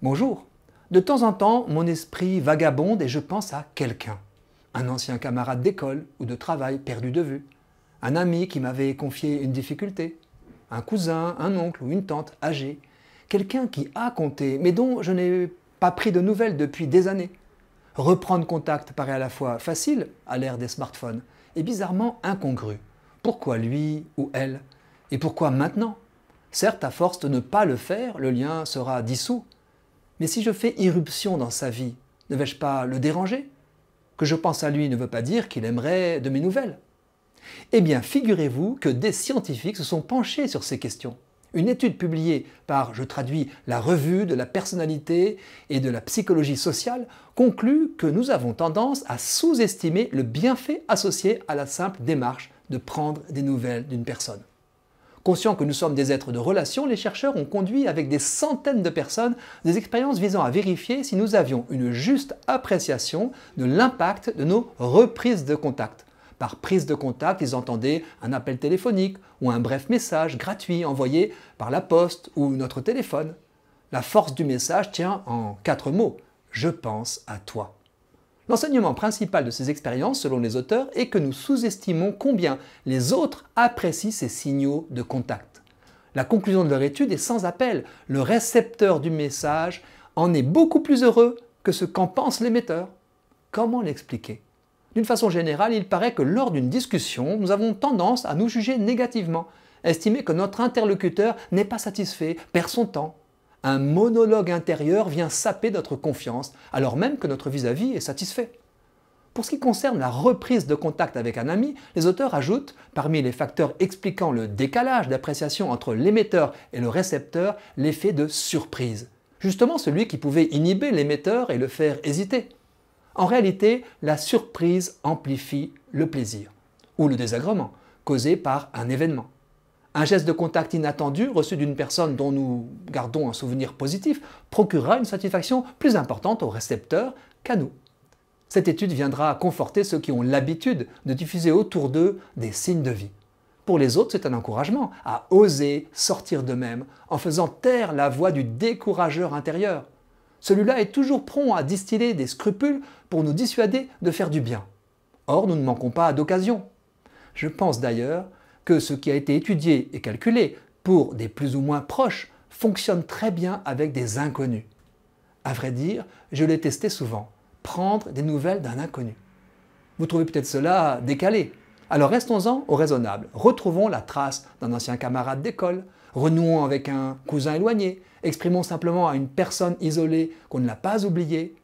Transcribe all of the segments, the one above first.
Bonjour. De temps en temps, mon esprit vagabonde et je pense à quelqu'un. Un ancien camarade d'école ou de travail perdu de vue. Un ami qui m'avait confié une difficulté. Un cousin, un oncle ou une tante âgée. Quelqu'un qui a compté, mais dont je n'ai pas pris de nouvelles depuis des années. Reprendre contact paraît à la fois facile, à l'ère des smartphones, et bizarrement incongru. Pourquoi lui ou elle Et pourquoi maintenant Certes, à force de ne pas le faire, le lien sera dissous, mais si je fais irruption dans sa vie, ne vais-je pas le déranger Que je pense à lui ne veut pas dire qu'il aimerait de mes nouvelles. Eh bien, figurez-vous que des scientifiques se sont penchés sur ces questions. Une étude publiée par, je traduis, la revue de la personnalité et de la psychologie sociale conclut que nous avons tendance à sous-estimer le bienfait associé à la simple démarche de prendre des nouvelles d'une personne. Conscient que nous sommes des êtres de relation, les chercheurs ont conduit avec des centaines de personnes des expériences visant à vérifier si nous avions une juste appréciation de l'impact de nos reprises de contact. Par prise de contact, ils entendaient un appel téléphonique ou un bref message gratuit envoyé par la poste ou notre téléphone. La force du message tient en quatre mots. Je pense à toi. L'enseignement principal de ces expériences, selon les auteurs, est que nous sous-estimons combien les autres apprécient ces signaux de contact. La conclusion de leur étude est sans appel. Le récepteur du message en est beaucoup plus heureux que ce qu'en pense l'émetteur. Comment l'expliquer D'une façon générale, il paraît que lors d'une discussion, nous avons tendance à nous juger négativement, estimer que notre interlocuteur n'est pas satisfait, perd son temps, un monologue intérieur vient saper notre confiance, alors même que notre vis-à-vis est satisfait. Pour ce qui concerne la reprise de contact avec un ami, les auteurs ajoutent, parmi les facteurs expliquant le décalage d'appréciation entre l'émetteur et le récepteur, l'effet de surprise. Justement celui qui pouvait inhiber l'émetteur et le faire hésiter. En réalité, la surprise amplifie le plaisir, ou le désagrément, causé par un événement. Un geste de contact inattendu reçu d'une personne dont nous gardons un souvenir positif procurera une satisfaction plus importante au récepteur qu'à nous. Cette étude viendra conforter ceux qui ont l'habitude de diffuser autour d'eux des signes de vie. Pour les autres, c'est un encouragement à oser sortir d'eux-mêmes en faisant taire la voix du décourageur intérieur. Celui-là est toujours prompt à distiller des scrupules pour nous dissuader de faire du bien. Or, nous ne manquons pas d'occasion. Je pense d'ailleurs que ce qui a été étudié et calculé pour des plus ou moins proches fonctionne très bien avec des inconnus. À vrai dire, je l'ai testé souvent, prendre des nouvelles d'un inconnu. Vous trouvez peut-être cela décalé. Alors restons-en au raisonnable. Retrouvons la trace d'un ancien camarade d'école, renouons avec un cousin éloigné, exprimons simplement à une personne isolée qu'on ne l'a pas oublié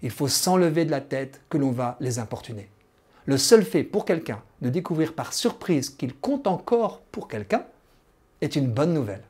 Il faut s'enlever de la tête que l'on va les importuner. Le seul fait pour quelqu'un de découvrir par surprise qu'il compte encore pour quelqu'un est une bonne nouvelle.